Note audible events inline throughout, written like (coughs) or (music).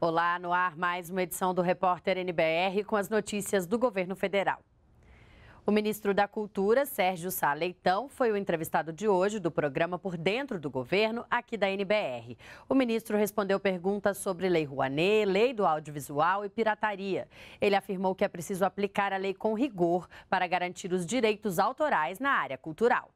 Olá, no ar mais uma edição do Repórter NBR com as notícias do governo federal. O ministro da Cultura, Sérgio Sá Leitão, foi o entrevistado de hoje do programa Por Dentro do Governo, aqui da NBR. O ministro respondeu perguntas sobre Lei Rouanet, Lei do Audiovisual e pirataria. Ele afirmou que é preciso aplicar a lei com rigor para garantir os direitos autorais na área cultural.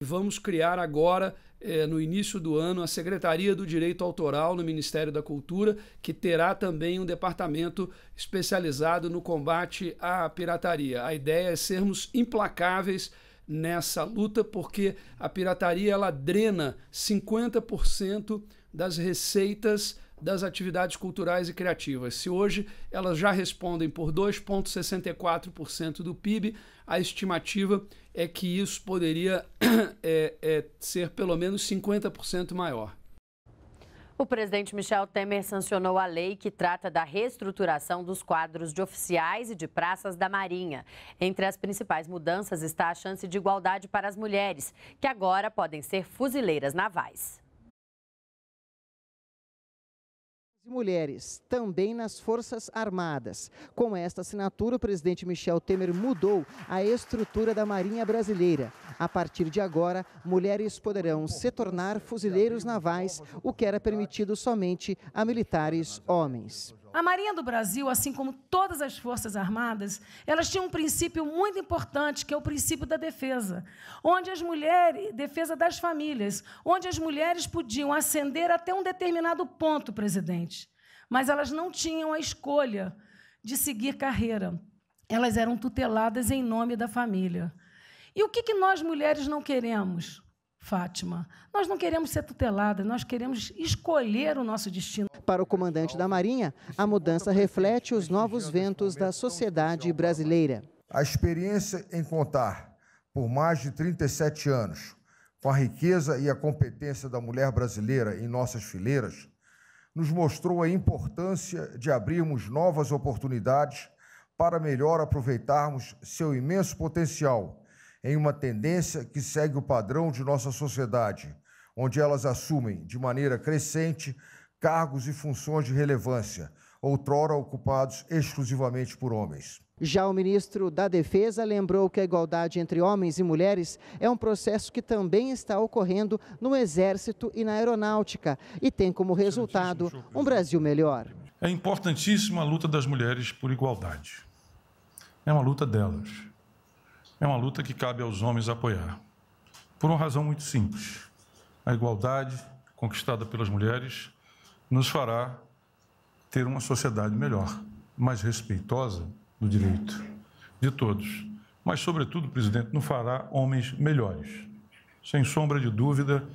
Vamos criar agora é, no início do ano a Secretaria do Direito Autoral no Ministério da Cultura, que terá também um departamento especializado no combate à pirataria. A ideia é sermos implacáveis nessa luta, porque a pirataria ela drena 50% das receitas das atividades culturais e criativas. Se hoje elas já respondem por 2,64% do PIB, a estimativa é que isso poderia (coughs) é, é, ser pelo menos 50% maior. O presidente Michel Temer sancionou a lei que trata da reestruturação dos quadros de oficiais e de praças da Marinha. Entre as principais mudanças está a chance de igualdade para as mulheres, que agora podem ser fuzileiras navais. mulheres, também nas Forças Armadas. Com esta assinatura, o presidente Michel Temer mudou a estrutura da Marinha Brasileira. A partir de agora, mulheres poderão se tornar fuzileiros navais, o que era permitido somente a militares homens. A Marinha do Brasil, assim como todas as Forças Armadas, elas tinham um princípio muito importante, que é o princípio da defesa, onde as mulheres, defesa das famílias, onde as mulheres podiam ascender até um determinado ponto, presidente, mas elas não tinham a escolha de seguir carreira. Elas eram tuteladas em nome da família. E o que, que nós mulheres não queremos? Fátima. Nós não queremos ser tuteladas, nós queremos escolher o nosso destino. Para o comandante da Marinha, a mudança reflete os novos ventos da sociedade brasileira. A experiência em contar por mais de 37 anos com a riqueza e a competência da mulher brasileira em nossas fileiras nos mostrou a importância de abrirmos novas oportunidades para melhor aproveitarmos seu imenso potencial em uma tendência que segue o padrão de nossa sociedade, onde elas assumem, de maneira crescente, cargos e funções de relevância, outrora ocupados exclusivamente por homens. Já o ministro da Defesa lembrou que a igualdade entre homens e mulheres é um processo que também está ocorrendo no Exército e na Aeronáutica e tem como resultado um Brasil melhor. É importantíssima a luta das mulheres por igualdade. É uma luta delas é uma luta que cabe aos homens apoiar. Por uma razão muito simples: a igualdade conquistada pelas mulheres nos fará ter uma sociedade melhor, mais respeitosa do direito de todos. Mas, sobretudo, presidente, não fará homens melhores. Sem sombra de dúvida,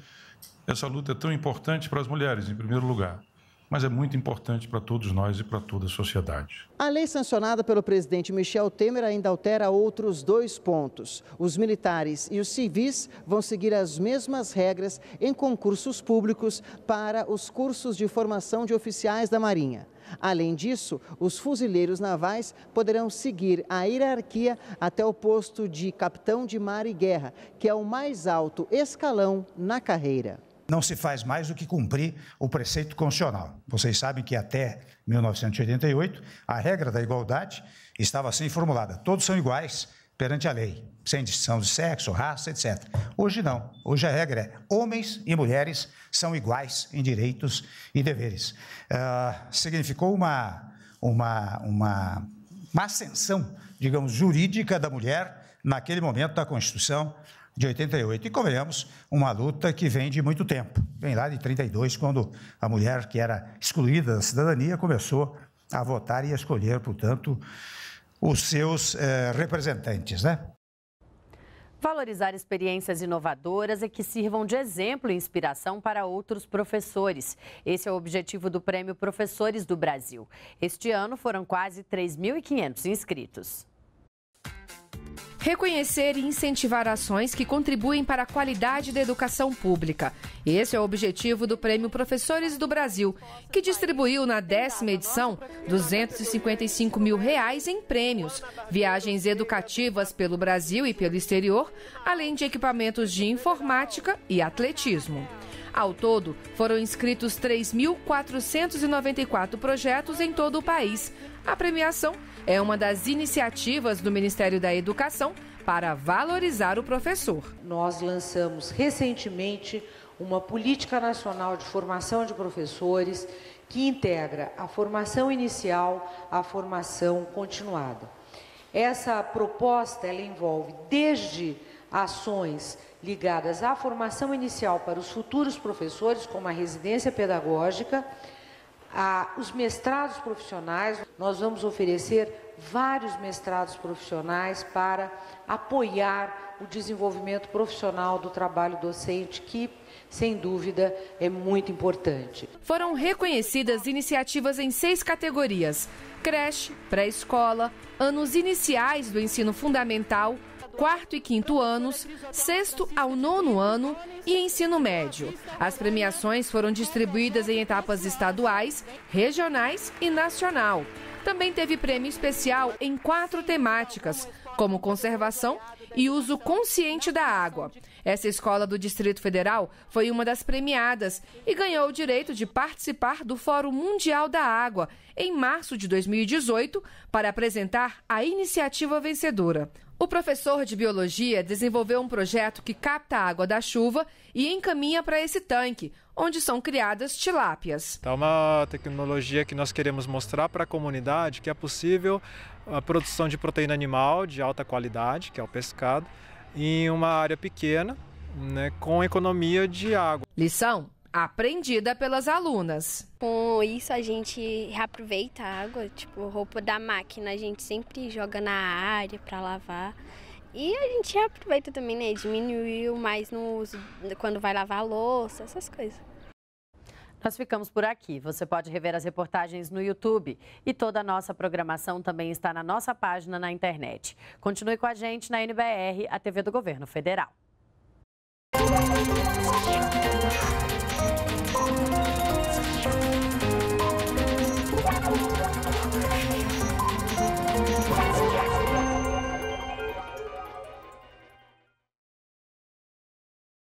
essa luta é tão importante para as mulheres, em primeiro lugar mas é muito importante para todos nós e para toda a sociedade. A lei sancionada pelo presidente Michel Temer ainda altera outros dois pontos. Os militares e os civis vão seguir as mesmas regras em concursos públicos para os cursos de formação de oficiais da Marinha. Além disso, os fuzileiros navais poderão seguir a hierarquia até o posto de capitão de mar e guerra, que é o mais alto escalão na carreira não se faz mais do que cumprir o preceito constitucional. Vocês sabem que até 1988, a regra da igualdade estava assim formulada: todos são iguais perante a lei, sem distinção de sexo, raça, etc. Hoje não. Hoje a regra é: homens e mulheres são iguais em direitos e deveres. Uh, significou uma, uma, uma, uma ascensão, digamos, jurídica da mulher naquele momento da Constituição de 88. E convenhamos, uma luta que vem de muito tempo. Vem lá de 32, quando a mulher que era excluída da cidadania começou a votar e a escolher, portanto, os seus eh, representantes, né? Valorizar experiências inovadoras e é que sirvam de exemplo e inspiração para outros professores. Esse é o objetivo do Prêmio Professores do Brasil. Este ano foram quase 3.500 inscritos reconhecer e incentivar ações que contribuem para a qualidade da educação pública. Esse é o objetivo do Prêmio Professores do Brasil, que distribuiu na décima edição 255 mil reais em prêmios, viagens educativas pelo Brasil e pelo exterior, além de equipamentos de informática e atletismo. Ao todo, foram inscritos 3.494 projetos em todo o país. A premiação é uma das iniciativas do Ministério da Educação para valorizar o professor. Nós lançamos recentemente uma política nacional de formação de professores que integra a formação inicial à formação continuada. Essa proposta ela envolve desde ações ligadas à formação inicial para os futuros professores, como a residência pedagógica, a, os mestrados profissionais. Nós vamos oferecer vários mestrados profissionais para apoiar o desenvolvimento profissional do trabalho docente, que sem dúvida, é muito importante. Foram reconhecidas iniciativas em seis categorias: creche, pré-escola, anos iniciais do ensino fundamental, quarto e quinto anos, sexto ao nono ano e ensino médio. As premiações foram distribuídas em etapas estaduais, regionais e nacional. Também teve prêmio especial em quatro temáticas, como conservação e uso consciente da água. Essa escola do Distrito Federal foi uma das premiadas e ganhou o direito de participar do Fórum Mundial da Água em março de 2018 para apresentar a iniciativa vencedora. O professor de biologia desenvolveu um projeto que capta a água da chuva e encaminha para esse tanque, onde são criadas tilápias. É uma tecnologia que nós queremos mostrar para a comunidade que é possível a produção de proteína animal de alta qualidade, que é o pescado, em uma área pequena, né, com economia de água. Lição aprendida pelas alunas. Com isso a gente reaproveita a água, tipo roupa da máquina, a gente sempre joga na área para lavar. E a gente aproveita também, né? Diminuiu mais no uso quando vai lavar a louça, essas coisas. Nós ficamos por aqui. Você pode rever as reportagens no YouTube e toda a nossa programação também está na nossa página na internet. Continue com a gente na NBR, a TV do Governo Federal.